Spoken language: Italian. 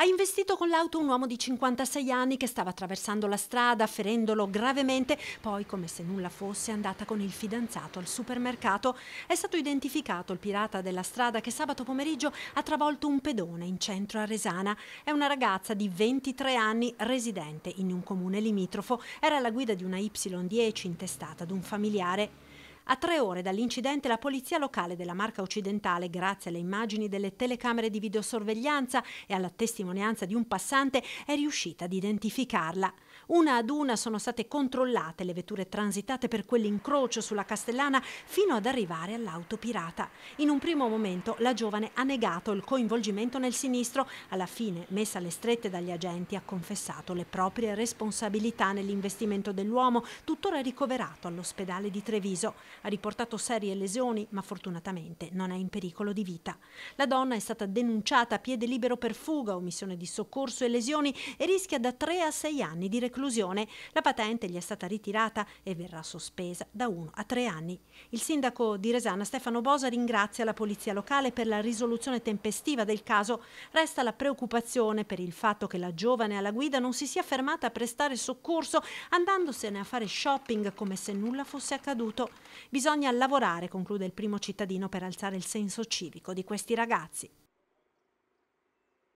Ha investito con l'auto un uomo di 56 anni che stava attraversando la strada, ferendolo gravemente, poi come se nulla fosse andata con il fidanzato al supermercato. È stato identificato il pirata della strada che sabato pomeriggio ha travolto un pedone in centro a Resana. È una ragazza di 23 anni residente in un comune limitrofo. Era la guida di una Y10 intestata ad un familiare. A tre ore dall'incidente la polizia locale della Marca Occidentale, grazie alle immagini delle telecamere di videosorveglianza e alla testimonianza di un passante, è riuscita ad identificarla. Una ad una sono state controllate le vetture transitate per quell'incrocio sulla Castellana fino ad arrivare all'auto pirata. In un primo momento la giovane ha negato il coinvolgimento nel sinistro, alla fine, messa alle strette dagli agenti, ha confessato le proprie responsabilità nell'investimento dell'uomo, tuttora ricoverato all'ospedale di Treviso. Ha riportato serie lesioni, ma fortunatamente non è in pericolo di vita. La donna è stata denunciata a piede libero per fuga, omissione di soccorso e lesioni e rischia da 3 a 6 anni di reclusione reclusione, la patente gli è stata ritirata e verrà sospesa da uno a tre anni. Il sindaco di Resana Stefano Bosa ringrazia la polizia locale per la risoluzione tempestiva del caso. Resta la preoccupazione per il fatto che la giovane alla guida non si sia fermata a prestare soccorso andandosene a fare shopping come se nulla fosse accaduto. Bisogna lavorare, conclude il primo cittadino, per alzare il senso civico di questi ragazzi.